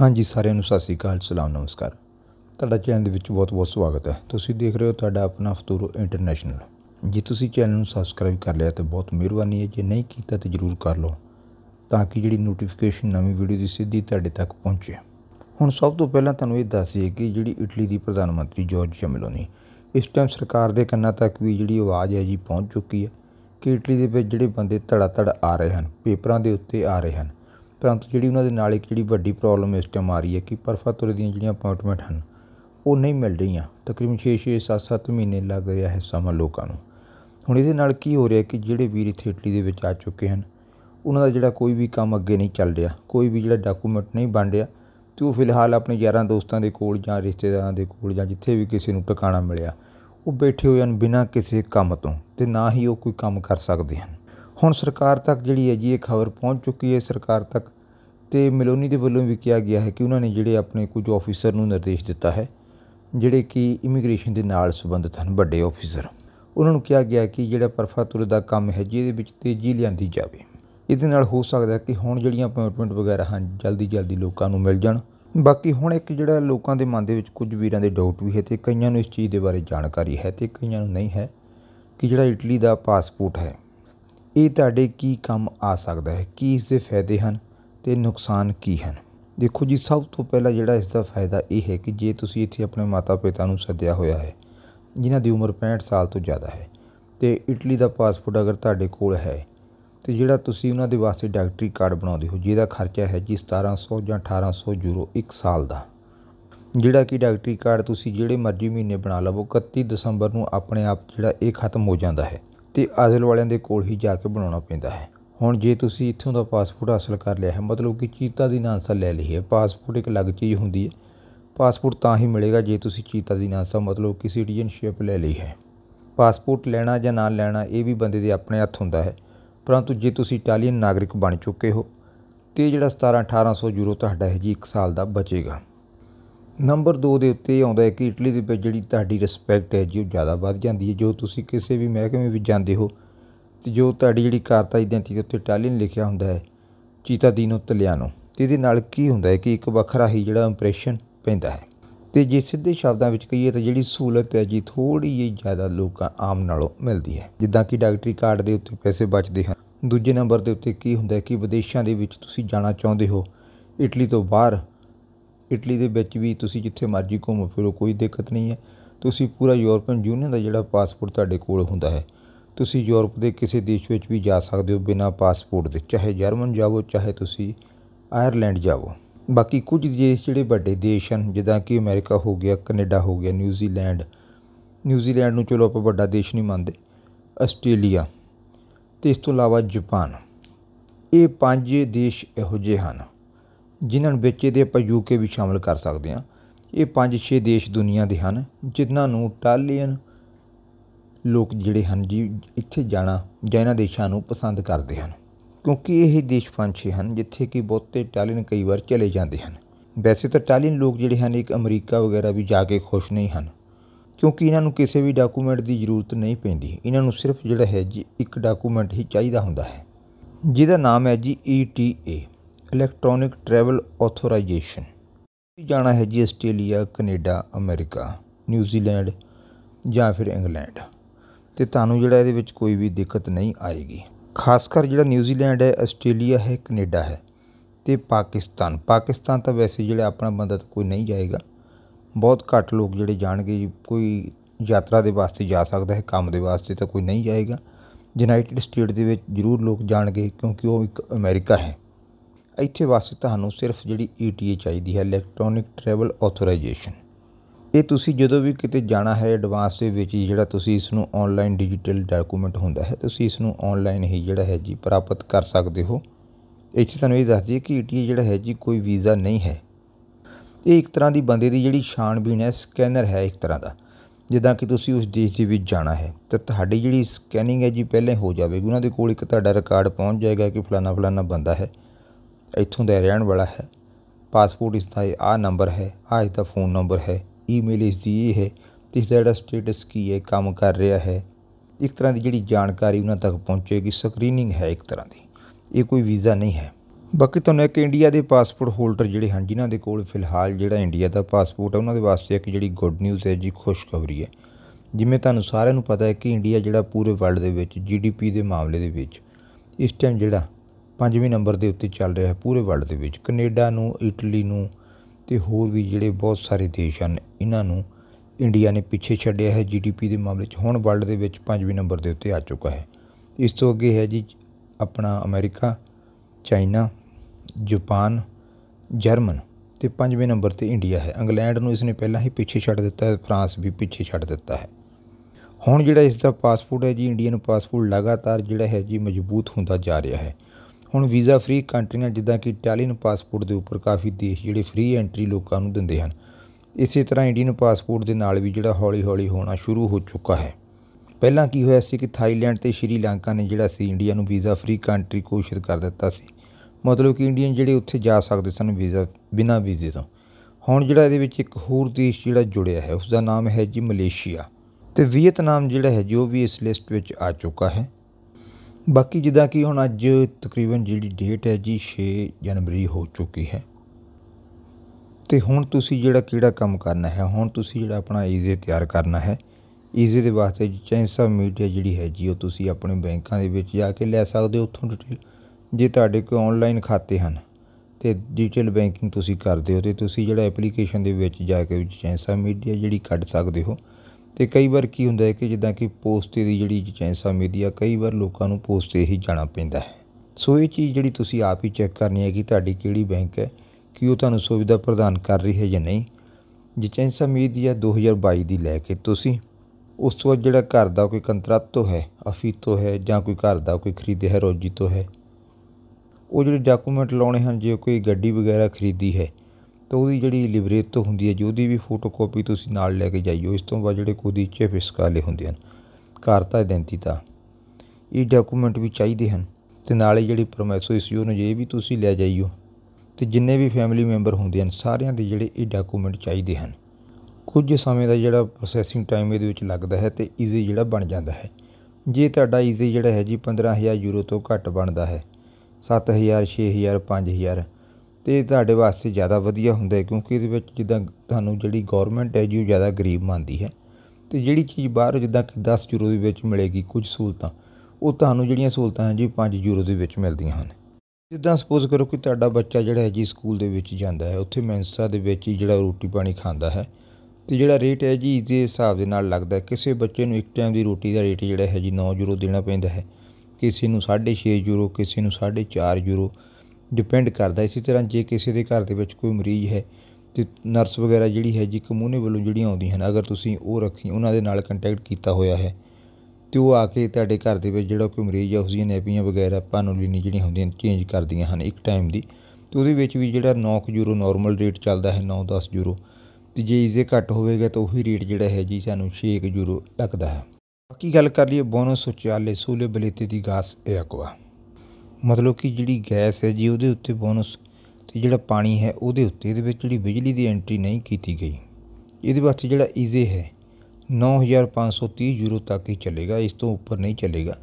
ਹਾਂਜੀ ਸਾਰਿਆਂ ਨੂੰ ਸਤਿ ਸ੍ਰੀ ਅਕਾਲ ਸਲਾਮ ਨਮਸਕਾਰ ਤੁਹਾਡਾ ਚੈਨਲ ਦੇ ਵਿੱਚ ਬਹੁਤ-ਬਹੁਤ ਸਵਾਗਤ ਹੈ ਤੁਸੀਂ ਦੇਖ ਰਹੇ ਹੋ ਤੁਹਾਡਾ ਆਪਣਾ ਫਤੂਰੋ ਇੰਟਰਨੈਸ਼ਨਲ ਜੇ ਤੁਸੀਂ ਚੈਨਲ ਨੂੰ ਸਬਸਕ੍ਰਾਈਬ ਕਰ ਲਿਆ ਤਾਂ ਬਹੁਤ ਮਿਹਰਬਾਨੀ ਹੈ ਜੇ ਨਹੀਂ ਕੀਤਾ ਤਾਂ ਜ਼ਰੂਰ ਕਰ ਲਓ ਤਾਂ ਕਿ ਜਿਹੜੀ ਨੋਟੀਫਿਕੇਸ਼ਨ ਨਵੀਂ ਵੀਡੀਓ ਦੀ ਸਿੱਧੀ ਤੁਹਾਡੇ ਤੱਕ ਪਹੁੰਚੇ ਹੁਣ ਸਭ ਤੋਂ ਪਹਿਲਾਂ ਤੁਹਾਨੂੰ ਇਹ ਦੱਸ ਦਈਏ ਕਿ ਜਿਹੜੀ ਇਟਲੀ ਦੀ ਪ੍ਰਧਾਨ ਮੰਤਰੀ ਜੋਰਜੀਆ ਮਿਲੋਨੀ ਇਸ ਟਾਈਮ ਸਰਕਾਰ ਦੇ ਕੰਨਾਂ ਤੱਕ ਵੀ ਜਿਹੜੀ ਆਵਾਜ਼ ਹੈ ਜੀ ਪਹੁੰਚ ਚੁੱਕੀ ਹੈ ਕਿ ਇਟਲੀ ਦੇ ਵਿੱਚ ਜਿਹੜੇ ਬੰਦੇ ਧੜਾ ਧੜ ਆ ਰਹੇ ਹਨ ਪੇਪਰਾਂ ਦੇ ਉੱਤੇ ਆ ਰਹੇ ਹਨ ਪਰੰਤੂ ਜਿਹੜੀ ਉਹਨਾਂ ਦੇ ਨਾਲ ਇੱਕ ਜਿਹੜੀ ਵੱਡੀ ਪ੍ਰੋਬਲਮ ਇਸ ਟਾਈਮ ਆ ਰਹੀ ਹੈ ਕਿ ਪਰਫਾ ਤੁਰੇ ਦੀਆਂ ਜਿਹੜੀਆਂ ਅਪਾਰਟਮੈਂਟ ਹਨ ਉਹ ਨਹੀਂ ਮਿਲ ਰਹੀਆਂ ਤਕਰੀਬਨ 6 6 7 7 ਮਹੀਨੇ ਲੱਗ ਰਿਹਾ ਹੈ ਸਮਾਂ ਲੋਕਾਂ ਨੂੰ ਹੁਣ ਇਹਦੇ ਨਾਲ ਕੀ ਹੋ ਰਿਹਾ ਕਿ ਜਿਹੜੇ ਵੀਰ ਇੱਥੇ ਇਟਲੀ ਦੇ ਵਿੱਚ ਆ ਚੁੱਕੇ ਹਨ ਉਹਨਾਂ ਦਾ ਜਿਹੜਾ ਕੋਈ ਵੀ ਕੰਮ ਅੱਗੇ ਨਹੀਂ ਚੱਲ ਰਿਹਾ ਕੋਈ ਵੀ ਜਿਹੜਾ ਡਾਕੂਮੈਂਟ ਨਹੀਂ ਬਣ ਰਿਹਾ ਤੇ ਉਹ ਫਿਲਹਾਲ ਆਪਣੇ ਯਾਰਾਂ ਦੋਸਤਾਂ ਦੇ ਕੋਲ ਜਾਂ ਰਿਸ਼ਤੇਦਾਰਾਂ ਦੇ ਕੋਲ ਜਾਂ ਜਿੱਥੇ ਵੀ ਕਿਸੇ ਨੂੰ ਟਿਕਾਣਾ ਮਿਲਿਆ ਉਹ ਬੈਠੇ ਹੋਏ ਹਨ ਬਿਨਾਂ ਕਿਸੇ ਕੰਮ ਤੋਂ ਤੇ ਨਾ ਹੀ ਉਹ ਕੋਈ ਕੰਮ ਕਰ ਸਕਦੇ ਹਨ ਹੁਣ ਸਰਕਾਰ ਤੱਕ ਜਿਹੜੀ ਹੈ ਜੀ ਇਹ ਖਬਰ ਪਹੁੰਚ ਚੁੱਕੀ ਹੈ ਸਰਕਾਰ ਤੱਕ ਅਤੇ ਮਿਲੋਨੀ ਦੇ ਵੱਲੋਂ ਵੀ ਕਿਹਾ ਗਿਆ ਹੈ ਕਿ ਉਹਨਾਂ ਨੇ ਜਿਹੜੇ ਆਪਣੇ ਕੁਝ ਔਫਿਸਰ ਨੂੰ ਨਿਰਦੇਸ਼ ਦਿੱਤਾ ਹੈ ਜਿਹੜੇ ਕਿ ਇਮੀਗ੍ਰੇਸ਼ਨ ਦੇ ਨਾਲ ਸੰਬੰਧਿਤ ਹਨ ਵੱਡੇ ਔਫਿਸਰ ਉਹਨਾਂ ਨੂੰ ਕਿਹਾ ਗਿਆ ਕਿ ਜਿਹੜਾ ਪਰਫਾਤੁਰ ਦਾ ਕੰਮ ਹੈ ਜੀ ਇਹਦੇ ਵਿੱਚ ਤੇਜ਼ੀ ਲਿਆਂਦੀ ਜਾਵੇ ਇਹਦੇ ਨਾਲ ਹੋ ਸਕਦਾ ਕਿ ਹੁਣ ਜਿਹੜੀਆਂ ਅਪਾਇੰਟਮੈਂਟ ਵਗੈਰਾ ਹਨ ਜਲਦੀ ਜਲਦੀ ਲੋਕਾਂ ਨੂੰ ਮਿਲ ਜਾਣ ਬਾਕੀ ਹੁਣ ਇੱਕ ਜਿਹੜਾ ਲੋਕਾਂ ਦੇ ਮਨ ਦੇ ਵਿੱਚ ਕੁਝ ਵੀਰਾਂ ਦੇ ਡਾਊਟ ਵੀ ਹੈ ਤੇ ਕਈਆਂ ਨੂੰ ਇਸ ਚੀਜ਼ ਦੇ ਬਾਰੇ ਜਾਣਕਾਰੀ ਹੈ ਤੇ ਕਈਆਂ ਨੂੰ ਨਹੀਂ ਹੈ ਕਿ ਜਿਹੜਾ ਇਟਲੀ ਦਾ ਪਾਸਪੋਰਟ ਹੈ ਇਹ ਤੁਹਾਡੇ ਕੀ ਕੰਮ ਆ ਸਕਦਾ ਹੈ ਕੀ ਇਸ ਦੇ ਫਾਇਦੇ ਹਨ ਅਤੇ ਨੁਕਸਾਨ ਕੀ ਹਨ ਦੇਖੋ ਜੀ ਸਭ ਤੋਂ ਪਹਿਲਾਂ ਜਿਹੜਾ ਇਸ ਦਾ ਫਾਇਦਾ ਇਹ ਹੈ ਕਿ ਜੇ ਤੁਸੀਂ ਇੱਥੇ ਆਪਣੇ ਮਾਤਾ ਪਿਤਾ ਨੂੰ ਸੱਦਿਆ ਹੋਇਆ ਹੈ ਜਿਨ੍ਹਾਂ ਦੀ ਉਮਰ ਪੈਂਹਠ ਸਾਲ ਤੋਂ ਜ਼ਿਆਦਾ ਹੈ ਅਤੇ ਇਟਲੀ ਦਾ ਪਾਸਪੋਰਟ ਅਗਰ ਤੁਹਾਡੇ ਕੋਲ ਹੈ ਅਤੇ ਜਿਹੜਾ ਤੁਸੀਂ ਉਹਨਾਂ ਦੇ ਵਾਸਤੇ ਡਾਕਟਰੀ ਕਾਰਡ ਬਣਾਉਂਦੇ ਹੋ ਜਿਹਦਾ ਖਰਚਾ ਹੈ ਜੀ ਸਤਾਰ੍ਹਾਂ ਸੌ ਜਾਂ ਅਠਾਰ੍ਹਾਂ ਸੌ ਯੂਰੋ ਇੱਕ ਸਾਲ ਦਾ ਜਿਹੜਾ ਕਿ ਡਾਕਟਰੀ ਕਾਰਡ ਤੁਸੀਂ ਜਿਹੜੇ ਮਰਜ਼ੀ ਮਹੀਨੇ ਬਣਾ ਲਵੋ ਇਕੱਤੀ ਦਸੰਬਰ ਨੂੰ ਆਪਣੇ ਆਪ ਜਿਹੜਾ ਇਹ ਖਤਮ ਹੋ ਜਾਂਦਾ ਹੈ ਅਤੇ ਆਜ਼ਲ ਵਾਲਿਆਂ ਦੇ ਕੋਲ ਹੀ ਜਾ ਕੇ ਬਣਾਉਣਾ ਪੈਂਦਾ ਹੈ ਹੁਣ ਜੇ ਤੁਸੀਂ ਇੱਥੋਂ ਦਾ ਪਾਸਪੋਰਟ ਹਾਸਲ ਕਰ ਲਿਆ ਹੈ ਮਤਲਬ ਕਿ ਚੀਤਾ ਦੀ ਨਾਸਾ ਲੈ ਲਈ ਹੈ ਪਾਸਪੋਰਟ ਇੱਕ ਅਲੱਗ ਚੀਜ਼ ਹੁੰਦੀ ਹੈ ਪਾਸਪੋਰਟ ਤਾਂ ਹੀ ਮਿਲੇਗਾ ਜੇ ਤੁਸੀਂ ਚੀਤਾ ਦੀ ਨਾਸਾ ਮਤਲਬ ਕਿ ਸਿਟੀਜ਼ਨਸ਼ਿਪ ਲੈ ਲਈ ਹੈ ਪਾਸਪੋਰਟ ਲੈਣਾ ਜਾਂ ਨਾ ਲੈਣਾ ਇਹ ਵੀ ਬੰਦੇ ਦੇ ਆਪਣੇ ਹੱਥ ਹੁੰਦਾ ਹੈ ਪਰੰਤੂ ਜੇ ਤੁਸੀਂ ਇਟਾਲੀਅਨ ਨਾਗਰਿਕ ਬਣ ਚੁੱਕੇ ਹੋ ਤੇ ਜਿਹੜਾ 17 1800 ਯੂਰੋ ਤੁਹਾਡਾ ਹੈ ਜੀ 1 ਸਾਲ ਦਾ ਬਚੇਗਾ ਨੰਬਰ 2 ਦੇ ਉੱਤੇ ਆਉਂਦਾ ਹੈ ਕਿ ਇਟਲੀ ਦੇ ਵਿੱਚ ਜਿਹੜੀ ਤੁਹਾਡੀ ਰਿਸਪੈਕਟ ਹੈ ਜੀ ਉਹ ਜ਼ਿਆਦਾ ਵੱਧ ਜਾਂਦੀ ਹੈ ਜੋ ਤੁਸੀਂ ਕਿਸੇ ਵੀ ਮਹਿਕਮੇ ਵਿੱਚ ਜਾਂਦੇ ਹੋ ਤੇ ਜੋ ਤੁਹਾਡੀ ਜਿਹੜੀ ਕਾਰਤਾ ਏਜੰਸੀ ਦੇ ਉੱਤੇ ਇਟਾਲੀਅਨ ਲਿਖਿਆ ਹੁੰਦਾ ਹੈ ਚੀਤਾ ਦੀਨੋ ਤਲਿਆਨੋ ਤੇ ਇਹਦੇ ਨਾਲ ਕੀ ਹੁੰਦਾ ਹੈ ਕਿ ਇੱਕ ਵੱਖਰਾ ਹੀ ਜਿਹੜਾ ਇੰਪ੍ਰੈਸ਼ਨ ਪੈਂਦਾ ਹੈ ਤੇ ਜੇ ਸਿੱਧੇ ਸ਼ਬਦਾਂ ਵਿੱਚ ਕਹੀਏ ਤਾਂ ਜਿਹੜੀ ਸਹੂਲਤ ਹੈ ਜੀ ਥੋੜੀ ਜਿਹੀ ਜ਼ਿਆਦਾ ਲੋਕਾਂ ਆਮ ਨਾਲੋਂ ਮਿਲਦੀ ਹੈ ਜਿੱਦਾਂ ਕਿ ਡਾਕਟਰੀ ਕਾਰਡ ਦੇ ਉੱਤੇ ਪੈਸੇ ਬਚਦੇ ਹਨ ਦੂਜੇ ਨੰਬਰ ਦੇ ਉੱਤੇ ਕੀ ਹੁੰਦਾ ਹੈ ਕਿ ਵਿਦੇਸ਼ਾਂ ਦੇ ਵਿੱਚ ਤੁਸੀਂ ਜਾਣਾ ਚਾਹੁੰਦੇ ਹੋ ਇਟਲੀ ਤੋਂ ਬਾਹਰ ਇਟਲੀ ਦੇ ਵਿੱਚ ਵੀ ਤੁਸੀਂ ਜਿੱਥੇ ਮਰਜ਼ੀ ਘੁੰਮੋ ਫਿਰੋ ਕੋਈ ਦਿੱਕਤ ਨਹੀਂ ਹੈ ਤੁਸੀਂ ਪੂਰਾ ਯੂਰਪੀਅਨ ਯੂਨੀਅਨ ਦਾ ਜਿਹੜਾ ਪਾਸਪੋਰਟ ਤੁਹਾਡੇ ਕੋਲ ਹੁੰਦਾ ਹੈ ਤੁਸੀਂ ਯੂਰਪ ਦੇ ਕਿਸੇ ਦੇਸ਼ ਵਿੱਚ ਵੀ ਜਾ ਸਕਦੇ ਹੋ ਬਿਨਾਂ ਪਾਸਪੋਰਟ ਦੇ ਚਾਹੇ ਜਰਮਨ ਜਾਵੋ ਚਾਹੇ ਤੁਸੀਂ ਆਇਰਲੈਂਡ ਜਾਵੋ ਬਾਕੀ ਕੁਝ ਦੇਸ਼ ਜਿਹੜੇ ਵੱਡੇ ਦੇਸ਼ ਹਨ ਜਿੱਦਾਂ ਕਿ ਅਮਰੀਕਾ ਹੋ ਗਿਆ ਕੈਨੇਡਾ ਹੋ ਗਿਆ ਨਿਊਜ਼ੀਲੈਂਡ ਨਿਊਜ਼ੀਲੈਂਡ ਨੂੰ ਚਲੋ ਆਪਾਂ ਵੱਡਾ ਦੇਸ਼ ਨਹੀਂ ਮੰਨਦੇ ਆਸਟ੍ਰੇਲੀਆ ਤੇ ਇਸ ਤੋਂ ਇਲਾਵਾ ਜਾਪਾਨ ਇਹ ਪੰਜ ਦੇਸ਼ ਇਹੋ ਜਿਹੇ ਹਨ ਜਿਨ੍ਹਾਂ ਨੂੰ ਵਿੱਚ ਇਹਦੇ ਆਪਾਂ ਯੂਕੇ ਵੀ ਸ਼ਾਮਲ ਕਰ ਸਕਦੇ ਹਾਂ ਇਹ ਪੰਜ ਛੇ ਦੇਸ਼ ਦੁਨੀਆ ਦੇ ਹਨ ਜਿਨ੍ਹਾਂ ਨੂੰ ਟਾਲੀਅਨ ਲੋਕ ਜਿਹੜੇ ਹਨ ਜੀ ਇੱਥੇ ਜਾਣਾ ਜਾਂ ਇਹਨਾਂ ਦੇਸ਼ਾਂ ਨੂੰ ਪਸੰਦ ਕਰਦੇ ਹਨ ਕਿਉਂਕਿ ਇਹ ਦੇਸ਼ ਪੰਜ ਛੇ ਹਨ ਜਿੱਥੇ ਕਿ ਬਹੁਤੇ ਟਾਲੀਅਨ ਕਈ ਵਾਰ ਚਲੇ ਜਾਂਦੇ ਹਨ ਵੈਸੇ ਤਾਂ ਟਾਲੀਅਨ ਲੋਕ ਜਿਹੜੇ ਹਨ ਇੱਕ ਅਮਰੀਕਾ ਵਗੈਰਾ ਵੀ ਜਾ ਕੇ ਖੁਸ਼ ਨਹੀਂ ਹਨ ਕਿਉਂਕਿ ਇਹਨਾਂ ਨੂੰ ਕਿਸੇ ਵੀ ਡਾਕੂਮੈਂਟ ਦੀ ਜ਼ਰੂਰਤ ਨਹੀਂ ਪੈਂਦੀ ਇਹਨਾਂ ਨੂੰ ਸਿਰਫ ਜਿਹੜਾ ਹੈ ਜੀ ਇੱਕ ਡਾਕੂਮੈਂਟ ਹੀ ਚਾਹੀਦਾ ਹੁੰਦਾ ਹੈ ਜਿਹਦਾ ਨਾਮ ਹੈ ਜੀ ETA ਇਲੈਕਟ੍ਰੋਨਿਕ ਟਰੈਵਲ ਆਥੋਰਾਈਜੇਸ਼ਨ ਜਾਣਾ ਹੈ ਜੀ ਆਸਟ੍ਰੇਲੀਆ ਕੈਨੇਡਾ ਅਮਰੀਕਾ ਨਿਊਜ਼ੀਲੈਂਡ ਜਾਂ ਫਿਰ ਇੰਗਲੈਂਡ ਤੇ ਤੁਹਾਨੂੰ ਜਿਹੜਾ ਇਹਦੇ ਵਿੱਚ ਕੋਈ ਵੀ ਦਿੱਕਤ ਨਹੀਂ ਆਏਗੀ ਖਾਸ ਕਰ ਜਿਹੜਾ ਨਿਊਜ਼ੀਲੈਂਡ ਹੈ ਆਸਟ੍ਰੇਲੀਆ ਹੈ ਕੈਨੇਡਾ ਹੈ ਤੇ ਪਾਕਿਸਤਾਨ ਪਾਕਿਸਤਾਨ ਤਾਂ ਵੈਸੇ ਜਿਹੜਾ ਆਪਣਾ ਬੰਦਾ ਤਾਂ ਕੋਈ ਨਹੀਂ ਜਾਏਗਾ ਬਹੁਤ ਘੱਟ ਲੋਕ ਜਿਹੜੇ ਜਾਣਗੇ ਕੋਈ ਯਾਤਰਾ ਦੇ ਵਾਸਤੇ ਜਾ ਸਕਦਾ ਹੈ ਕੰਮ ਦੇ ਵਾਸਤੇ ਤਾਂ ਕੋਈ ਨਹੀਂ ਜਾਏਗਾ ਯੂਨਾਈਟਿਡ ਸਟੇਟ ਦੇ ਵਿੱਚ ਜ਼ਰੂਰ ਲੋਕ ਜਾਣਗੇ ਕਿਉਂਕਿ ਉਹ ਇੱਕ ਅਮਰੀਕਾ ਹੈ ਇੱਥੇ ਵਾਸਤੇ ਤੁਹਾਨੂੰ ਸਿਰਫ ਜਿਹੜੀ ETA ਚਾਹੀਦੀ ਹੈ ਇਲੈਕਟ੍ਰੋਨਿਕ ਟਰੈਵਲ ਆਥੋਰਾਈਜੇਸ਼ਨ ਇਹ ਤੁਸੀਂ ਜਦੋਂ ਵੀ ਕਿਤੇ ਜਾਣਾ ਹੈ ਐਡਵਾਂਸ ਦੇ ਵਿੱਚ ਜਿਹੜਾ ਤੁਸੀਂ ਇਸ ਨੂੰ ਆਨਲਾਈਨ ਡਿਜੀਟਲ ਡਾਕੂਮੈਂਟ ਹੁੰਦਾ ਹੈ ਤੁਸੀਂ ਇਸ ਨੂੰ ਆਨਲਾਈਨ ਹੀ ਜਿਹੜਾ ਹੈ ਜੀ ਪ੍ਰਾਪਤ ਕਰ ਸਕਦੇ ਹੋ ਇੱਥੇ ਤੁਹਾਨੂੰ ਇਹ ਦੱਸ ਦਈਏ ਕਿ ETA ਜਿਹੜਾ ਹੈ ਜੀ ਕੋਈ ਵੀਜ਼ਾ ਨਹੀਂ ਹੈ ਇਹ ਇੱਕ ਤਰ੍ਹਾਂ ਦੀ ਬੰਦੇ ਦੀ ਜਿਹੜੀ ਵੀ ਹੈ ਸਕੈਨਰ ਹੈ ਇੱਕ ਤਰ੍ਹਾਂ ਦਾ ਜਿੱਦਾਂ ਕਿ ਤੁਸੀਂ ਉਸ ਦੇਸ਼ ਦੇ ਵਿੱਚ ਜਾਣਾ ਹੈ ਤਾਂ ਤੁਹਾਡੀ ਜਿਹੜੀ ਸਕੈਨਿੰਗ ਹੈ ਜੀ ਪਹਿਲੇ ਹੋ ਜਾਵੇਗੀ ਉਹਨਾਂ ਦੇ ਕੋਲ ਇੱਕ ਤੁਹਾਡਾ ਰਿਕਾਰਡ ਪਹੁੰਚ ਜਾਏਗਾ ਕਿ ਫਲਾਣਾ ਫਲਾਣਾ ਬੰਦਾ ਹੈ ਇੱਥੋਂ ਦਾ ਰਹਿਣ ਵਾਲਾ ਹੈ ਪਾਸਪੋਰਟ ਦਾ ਆ ਨੰਬਰ ਹੈ ਇਸ ਦਾ ਫੋਨ ਨੰਬਰ ਹੈ ਈਮੇਲ ਦੀ ਇਹ ਹੈ ਇਸ ਦਾ ਜਿਹੜਾ ਸਟੇਟਸ ਕੀ ਹੈ ਕੰਮ ਕਰ ਰਿਹਾ ਹੈ ਇੱਕ ਤਰ੍ਹਾਂ ਦੀ ਜਿਹੜੀ ਜਾਣਕਾਰੀ ਉਹਨਾਂ ਤੱਕ ਪਹੁੰਚੇਗੀ ਸਕਰੀਨਿੰਗ ਹੈ ਇੱਕ ਤਰ੍ਹਾਂ ਦੀ ਇਹ ਕੋਈ ਵੀਜ਼ਾ ਨਹੀਂ ਹੈ ਬਾਕੀ ਤੁਹਾਨੂੰ ਇੱਕ ਇੰਡੀਆ ਦੇ ਪਾਸਪੋਰਟ ਹੋਲਡਰ ਜਿਹੜੇ ਹਨ ਜਿਨ੍ਹਾਂ ਦੇ ਕੋਲ ਫਿਲਹਾਲ ਜਿਹੜਾ ਇੰਡੀਆ ਦਾ ਪਾਸਪੋਰਟ ਹੈ ਉਹਨਾਂ ਦੇ ਵਾਸਤੇ ਇੱਕ ਜਿਹੜੀ ਗੁੱਡ ਨਿਊਜ਼ ਹੈ ਜੀ ਖੁਸ਼ਖਬਰੀ ਹੈ ਜਿਵੇਂ ਤੁਹਾਨੂੰ ਸਾਰਿਆਂ ਨੂੰ ਪਤਾ ਹੈ ਕਿ ਇੰਡੀਆ ਜਿਹੜਾ ਪੂਰੇ ਵਰਲਡ ਦੇ ਵਿੱਚ ਜੀਡੀਪੀ ਦੇ ਮਾਮਲੇ ਦੇ ਵਿੱਚ ਇਸ ਟਾਈਮ ਜਿਹੜਾ ਪੰਜਵੇਂ ਨੰਬਰ ਦੇ ਉੱਤੇ ਚੱਲ ਰਿਹਾ ਹੈ ਪੂਰੇ ਵਰਲਡ ਦੇ ਵਿੱਚ ਕੈਨੇਡਾ ਨੂੰ ਇਟਲੀ ਨੂੰ ਤੇ ਹੋਰ ਵੀ ਜਿਹੜੇ ਬਹੁਤ ਸਾਰੇ ਦੇਸ਼ ਹਨ ਇਹਨਾਂ ਨੂੰ ਇੰਡੀਆ ਨੇ ਪਿੱਛੇ ਛੱਡਿਆ ਹੈ ਜੀਡੀਪੀ ਦੇ ਮਾਮਲੇ 'ਚ ਹੁਣ ਵਰਲਡ ਦੇ ਵਿੱਚ ਪੰਜਵੇਂ ਨੰਬਰ ਦੇ ਉੱਤੇ ਆ ਚੁੱਕਾ ਹੈ ਇਸ ਤੋਂ ਅੱਗੇ ਹੈ ਜੀ ਆਪਣਾ ਅਮਰੀਕਾ ਚਾਈਨਾ ਜਾਪਾਨ ਜਰਮਨ ਤੇ ਪੰਜਵੇਂ ਨੰਬਰ ਤੇ ਇੰਡੀਆ ਹੈ ਇੰਗਲੈਂਡ ਨੂੰ ਇਸ ਨੇ ਪਹਿਲਾਂ ਹੀ ਪਿੱਛੇ ਛੱਡ ਦਿੱਤਾ ਹੈ ਫਰਾਂਸ ਵੀ ਪਿੱਛੇ ਛੱਡ ਦਿੱਤਾ ਹੈ ਹੁਣ ਜਿਹੜਾ ਇਸ ਦਾ ਪਾਸਪੋਰਟ ਹੈ ਜੀ ਇੰਡੀਅਨ ਪਾਸਪੋਰਟ ਲਗਾਤਾਰ ਜਿਹੜਾ ਹੈ ਜੀ ਮਜ਼ਬੂਤ ਹੁੰਦਾ ਜਾ ਰਿਹਾ ਹੈ ਹੁਣ ਵੀਜ਼ਾ ਫ੍ਰੀ ਕੰਟਰੀਆਂ ਜਿੱਦਾਂ ਕਿ ਇਟਾਲੀਅਨ ਪਾਸਪੋਰਟ ਦੇ ਉੱਪਰ ਕਾਫੀ ਦੇਸ਼ ਜਿਹੜੇ ਫ੍ਰੀ ਐਂਟਰੀ ਲੋਕਾਂ ਨੂੰ ਦਿੰਦੇ ਹਨ ਇਸੇ ਤਰ੍ਹਾਂ ਇੰਡੀਅਨ ਪਾਸਪੋਰਟ ਦੇ ਨਾਲ ਵੀ ਜਿਹੜਾ ਹੌਲੀ-ਹੌਲੀ ਹੋਣਾ ਸ਼ੁਰੂ ਹੋ ਚੁੱਕਾ ਹੈ ਪਹਿਲਾਂ ਕੀ ਹੋਇਆ ਸੀ ਕਿ ਥਾਈਲੈਂਡ ਤੇ ਸ਼੍ਰੀਲੰਕਾ ਨੇ ਜਿਹੜਾ ਸੀ ਇੰਡੀਆ ਨੂੰ ਵੀਜ਼ਾ ਫ੍ਰੀ ਕੰਟਰੀ ਘੋਸ਼ਿਤ ਕਰ ਦਿੱਤਾ ਸੀ ਮਤਲਬ ਕਿ ਇੰਡੀਅਨ ਜਿਹੜੇ ਉੱਥੇ ਜਾ ਸਕਦੇ ਸਨ ਵੀਜ਼ਾ ਬਿਨਾਂ ਵੀਜ਼ੇ ਤੋਂ ਹੁਣ ਜਿਹੜਾ ਇਹਦੇ ਵਿੱਚ ਇੱਕ ਹੋਰ ਦੇਸ਼ ਜਿਹੜਾ ਜੁੜਿਆ ਹੈ ਉਸ ਦਾ ਨਾਮ ਹੈ ਜੀ ਮਲੇਸ਼ੀਆ ਤੇ ਵੀਅਤਨਾਮ ਜਿਹੜਾ ਹੈ ਜੋ ਵੀ ਇਸ ਲਿਸਟ ਵਿੱਚ ਆ ਚੁੱਕਾ ਹੈ ਬਾਕੀ ਜਿੱਦਾਂ ਕਿ ਹੁਣ ਅੱਜ ਤਕਰੀਬਨ ਜਿਹੜੀ ਡੇਟ ਹੈ ਜੀ 6 ਜਨਵਰੀ ਹੋ ਚੁੱਕੀ ਹੈ ਤੇ ਹੁਣ ਤੁਸੀਂ ਜਿਹੜਾ ਕਿਹੜਾ ਕੰਮ ਕਰਨਾ ਹੈ ਹੁਣ ਤੁਸੀਂ ਜਿਹੜਾ ਆਪਣਾ ਈਜ਼ੇ ਤਿਆਰ ਕਰਨਾ ਹੈ ਈਜ਼ੇ ਦੇ ਵਾਸਤੇ ਚੈਂਸ ਸਭ ਮੀਡੀਆ ਜਿਹੜੀ ਹੈ ਜੀ ਉਹ ਤੁਸੀਂ ਆਪਣੇ ਬੈਂਕਾਂ ਦੇ ਵਿੱਚ ਜਾ ਕੇ ਲੈ ਸਕਦੇ ਹੋ ਉੱਥੋਂ ਡਿਟੇਲ ਜੇ ਤੁਹਾਡੇ ਕੋਲ ਆਨਲਾਈਨ ਖਾਤੇ ਹਨ ਤੇ ਡਿਜੀਟਲ ਬੈਂਕਿੰਗ ਤੁਸੀਂ ਕਰਦੇ ਹੋ ਤੇ ਤੁਸੀਂ ਜਿਹੜਾ ਐਪਲੀਕੇਸ਼ਨ ਦੇ ਵਿੱਚ ਜਾ ਕੇ ਚੈਂਸ ਆਫ ਮੀਡੀਆ ਜਿਹੜੀ ਕੱਢ ਸਕਦੇ ਹੋ ਅਤੇ ਕਈ ਵਾਰ ਕੀ ਹੁੰਦਾ ਹੈ ਕਿ ਜਿੱਦਾਂ ਕਿ ਪੋਸਟ ਦੀ ਜਿਹੜੀ ਜਚੈਂਸਾ ਮੀਡੀਆ ਕਈ ਵਾਰ ਲੋਕਾਂ ਨੂੰ ਪੋਸਟੇ ਹੀ ਜਾਣਾ ਪੈਂਦਾ ਹੈ ਸੋ ਇਹ ਚੀਜ਼ ਜਿਹੜੀ ਤੁਸੀਂ ਆਪ ਹੀ ਚੈੱਕ ਕਰਨੀ ਹੈ ਕਿ ਤੁਹਾਡੀ ਕਿਹੜੀ ਬੈਂਕ ਹੈ ਕਿ ਉਹ ਤੁਹਾਨੂੰ ਸੁਵਿਧਾ ਪ੍ਰਦਾਨ ਕਰ ਰਹੀ ਹੈ ਜਾਂ ਨਹੀਂ ਜਚੈਂਸਾ ਮੀਡੀਆ 2022 ਦੀ ਲੈ ਕੇ ਤੁਸੀਂ ਉਸ ਤੋਂ ਬਾਅਦ ਜਿਹੜਾ ਘਰ ਦਾ ਕੋਈ ਕੰਤਰਾਤੋ ਹੈ ਅਫੀਤੋ ਹੈ ਜਾਂ ਕੋਈ ਘਰ ਦਾ ਕੋਈ ਖਰੀਦਿਆ ਹੈ ਰੋਜੀ ਤੋਂ ਹੈ ਉਹ ਜਿਹੜੇ ਡਾਕੂਮੈਂਟ ਲਾਉਣੇ ਹਨ ਜੇ ਕੋਈ ਗੱਡੀ ਵਗੈਰਾ ਖਰੀਦੀ ਹੈ ਤਾਂ ਉਹਦੀ ਜਿਹੜੀ ਲਿਬਰੇਤੋ ਹੁੰਦੀ ਹੈ ਜੀ ਉਹਦੀ ਵੀ ਫੋਟੋ ਕਾਪੀ ਤੁਸੀਂ ਨਾਲ ਲੈ ਕੇ ਜਾਇਓ ਇਸ ਤੋਂ ਬਾਅਦ ਜਿਹੜੇ ਕੁਦੀਚੇ ਫਿਸਕਾਲੇ ਹੁੰਦੇ ਹਨ ਕਾਰਤਾ ਦਾ ਇਹ ਡਾਕੂਮੈਂਟ ਵੀ ਚਾਹੀਦੇ ਹਨ ਤੇ ਨਾਲੇ ਜਿਹੜੀ ਪ੍ਰੋਮੈਸੋ ਸੀ ਨੂੰ ਇਹ ਵੀ ਤੁਸੀਂ ਲੈ ਜਾਈਓ ਤੇ ਜਿੰਨੇ ਵੀ ਫੈਮਿਲੀ ਮੈਂਬਰ ਹੁੰਦੇ ਹਨ ਸਾਰਿਆਂ ਦੇ ਜਿਹੜੇ ਇਹ ਡਾਕੂਮੈਂਟ ਚਾਹੀਦੇ ਹਨ ਕੁਝ ਸਮੇਂ ਦਾ ਜਿਹੜਾ ਪ੍ਰੋਸੈਸਿੰਗ ਟਾਈਮ ਇਹਦੇ ਵਿੱਚ ਲੱਗਦਾ ਹੈ ਤੇ ਈਜ਼ੀ ਜਿਹੜਾ ਬਣ ਜਾਂਦਾ ਹੈ ਜੇ ਤੁਹਾਡਾ ਈਜ਼ੀ ਜਿਹੜਾ ਹੈ ਜੀ 15000 ਯੂਰੋ ਤੋਂ ਘੱਟ ਬਣਦਾ ਹੈ 7000 6000 5000 ਅਤੇ ਤੁਹਾਡੇ ਵਾਸਤੇ ਜ਼ਿਆਦਾ ਵਧੀਆ ਹੁੰਦਾ ਕਿਉਂਕਿ ਇਹਦੇ ਵਿੱਚ ਜਿੱਦਾਂ ਤੁਹਾਨੂੰ ਜਿਹੜੀ ਗੌਰਮੈਂਟ ਹੈ ਜੀ ਉਹ ਜ਼ਿਆਦਾ ਗਰੀਬ ਮੰਨਦੀ ਹੈ ਅਤੇ ਜਿਹੜੀ ਚੀਜ਼ ਬਾਹਰ ਜਿੱਦਾਂ ਕਿ ਦਸ ਯੂਰੋ ਦੇ ਵਿੱਚ ਮਿਲੇਗੀ ਕੁਝ ਸਹੂਲਤਾਂ ਉਹ ਤੁਹਾਨੂੰ ਜਿਹੜੀਆਂ ਸਹੂਲਤਾਂ ਹੈ ਜੀ ਪੰਜ ਯੂਰੋ ਦੇ ਵਿੱਚ ਮਿਲਦੀਆਂ ਹਨ ਜਿੱਦਾਂ ਸਪੋਜ਼ ਕਰੋ ਕਿ ਤੁਹਾਡਾ ਬੱਚਾ ਜਿਹੜਾ ਹੈ ਜੀ ਸਕੂਲ ਦੇ ਵਿੱਚ ਜਾਂਦਾ ਹੈ ਉੱਥੇ ਮੈਂਸਾ ਦੇ ਵਿੱਚ ਹੀ ਜਿਹੜਾ ਰੋਟੀ ਪਾਣੀ ਖਾਂਦਾ ਹੈ ਅਤੇ ਜਿਹੜਾ ਰੇਟ ਹੈ ਜੀ ਇਸਦੇ ਹਿਸਾਬ ਦੇ ਨਾਲ ਲੱਗਦਾ ਕਿਸੇ ਬੱਚੇ ਨੂੰ ਇੱਕ ਟਾਈਮ ਦੀ ਰੋਟੀ ਦਾ ਰੇਟ ਜਿਹੜਾ ਹੈ ਜੀ 9 ਯੂਰੋ ਦੇਣਾ ਪੈਂਦਾ ਹੈ ਕਿਸੇ ਨੂੰ 6.5 ਯੂਰੋ ਕਿਸੇ ਨੂੰ 4.5 ਯੂਰੋ ਡਿਪੈਂਡ ਕਰਦਾ ਇਸੇ ਤਰ੍ਹਾਂ ਜੇ ਕਿਸੇ ਦੇ ਘਰ ਦੇ ਵਿੱਚ ਕੋਈ ਮਰੀਜ਼ ਹੈ ਤੇ ਨਰਸ ਵਗੈਰਾ ਜਿਹੜੀ ਹੈ ਜੀ ਕਮੂਨੇ ਵੱਲੋਂ ਜਿਹੜੀਆਂ ਆਉਂਦੀਆਂ ਹਨ ਅਗਰ ਤੁਸੀਂ ਉਹ ਰੱਖੀ ਉਹਨਾਂ ਦੇ ਨਾਲ ਕੰਟੈਕਟ ਕੀਤਾ ਹੋਇਆ ਹੈ ਤੇ ਉਹ ਆ ਕੇ ਤੁਹਾਡੇ ਘਰ ਦੇ ਵਿੱਚ ਜਿਹੜਾ ਕੋਈ ਮਰੀਜ਼ ਹੈ ਉਸ ਦੀਆਂ ਨੈਪੀਆਂ ਵਗੈਰਾ ਪਾਨੋਲੀਨੀ ਜਿਹੜੀਆਂ ਹੁੰਦੀਆਂ ਚੇਂਜ ਕਰਦੀਆਂ ਹਨ ਇੱਕ ਟਾਈਮ ਦੀ ਤੇ ਉਹਦੇ ਵਿੱਚ ਵੀ ਜਿਹੜਾ 9 ਕੁ ਯੂਰੋ ਨਾਰਮਲ ਰੇਟ ਚੱਲਦਾ ਹੈ 9 10 ਯੂਰੋ ਤੇ ਜੇ ਇਸੇ ਘੱਟ ਹੋਵੇਗਾ ਤਾਂ ਉਹੀ ਰੇਟ ਜਿਹੜਾ ਹੈ ਜੀ ਸਾਨੂੰ 6 ਯੂਰੋ ਲੱਗਦਾ ਹੈ ਬਾਕੀ ਗੱਲ ਕਰ ਲਈਏ ਬੋਨਸ ਉਚਾਲੇ ਸੂਲੇ ਬਲੇਤੇ ਦੀ ਗਾਸ ਏਕਵਾ ਮਤਲਬ ਕਿ ਜਿਹੜੀ ਗੈਸ ਹੈ ਜੀ ਉਹਦੇ ਉੱਤੇ ਬੋਨਸ ਅਤੇ ਜਿਹੜਾ ਪਾਣੀ ਹੈ ਉਹਦੇ ਉੱਤੇ ਇਹਦੇ ਵਿੱਚ ਜਿਹੜੀ ਬਿਜਲੀ ਦੀ ਐਂਟਰੀ ਨਹੀਂ ਕੀਤੀ ਗਈ ਇਹਦੇ ਵਾਸਤੇ ਜਿਹੜਾ ਈਜ਼ੇ ਹੈ ਨੌ ਹਜ਼ਾਰ ਪੰਜ ਸੌ ਤੀਹ ਯੂਰੋ ਤੱਕ ਹੀ ਚੱਲੇਗਾ ਇਸ ਤੋਂ ਉੱਪਰ ਨਹੀਂ ਚੱਲੇਗਾ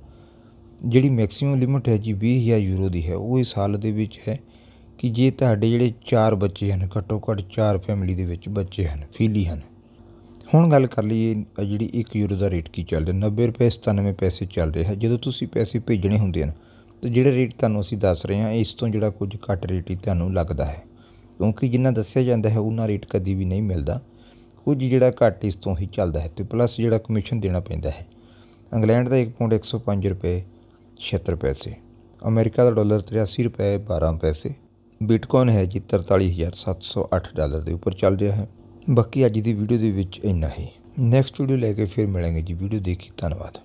ਜਿਹੜੀ ਮੈਕਸਿਮਮ ਲਿਮਟ ਹੈ ਜੀ 20000 ਯੂਰੋ ਦੀ ਹੈ ਉਹ ਇਸ ਸਾਲ ਦੇ ਵਿੱਚ ਹੈ ਕਿ ਜੇ ਤੁਹਾਡੇ ਜਿਹੜੇ ਚਾਰ ਬੱਚੇ ਹਨ ਘੱਟੋ ਘੱਟ ਚਾਰ ਫੈਮਿਲੀ ਦੇ ਵਿੱਚ ਬੱਚੇ ਹਨ ਫੀਲੀ ਹਨ ਹੁਣ ਗੱਲ ਕਰ ਲਈਏ ਜਿਹੜੀ 1 ਯੂਰੋ ਦਾ ਰੇਟ ਕੀ ਚੱਲ ਰਿਹਾ 90 ਰੁਪਏ 97 ਪੈਸੇ ਚੱਲ ਰਿਹਾ ਜਦੋਂ ਤੁਸੀਂ ਪੈਸੇ ਭੇਜਣੇ ਹੁੰਦੇ ਹਨ ਤੇ ਜਿਹੜੇ ਰੇਟ ਤੁਹਾਨੂੰ ਅਸੀਂ ਦੱਸ ਰਹੇ ਹਾਂ ਇਸ ਤੋਂ ਜਿਹੜਾ ਕੁਝ ਘੱਟ ਰੇਟ ਹੀ ਤੁਹਾਨੂੰ ਲੱਗਦਾ ਹੈ ਕਿਉਂਕਿ ਜਿੰਨਾ ਦੱਸਿਆ ਜਾਂਦਾ ਹੈ ਉਹਨਾਂ ਰੇਟ ਕਦੀ ਵੀ ਨਹੀਂ ਮਿਲਦਾ ਕੁਝ ਜਿਹੜਾ ਘੱਟ ਇਸ ਤੋਂ ਹੀ ਚੱਲਦਾ ਹੈ ਤੇ ਪਲੱਸ ਜਿਹੜਾ ਕਮਿਸ਼ਨ ਦੇਣਾ ਪੈਂਦਾ ਹੈ ਇੰਗਲੈਂਡ ਦਾ 1 ਪੌਂਡ 105 ਰੁਪਏ 76 ਪੈਸੇ ਅਮਰੀਕਾ ਦਾ ਡਾਲਰ 83 ਰੁਪਏ 12 ਪੈਸੇ ਬਿਟਕੋਇਨ ਹੈ ਜੀ 43708 ਡਾਲਰ ਦੇ ਉੱਪਰ ਚੱਲ ਰਿਹਾ ਹੈ ਬਾਕੀ ਅੱਜ ਦੀ ਵੀਡੀਓ ਦੇ ਵਿੱਚ ਇੰਨਾ ਹੀ ਨੈਕਸਟ ਵੀਡੀਓ ਲੈ ਕੇ ਫਿਰ ਮਿਲਾਂਗੇ ਜੀ ਵੀਡੀਓ ਦੇਖੀ ਧੰਨਵਾਦ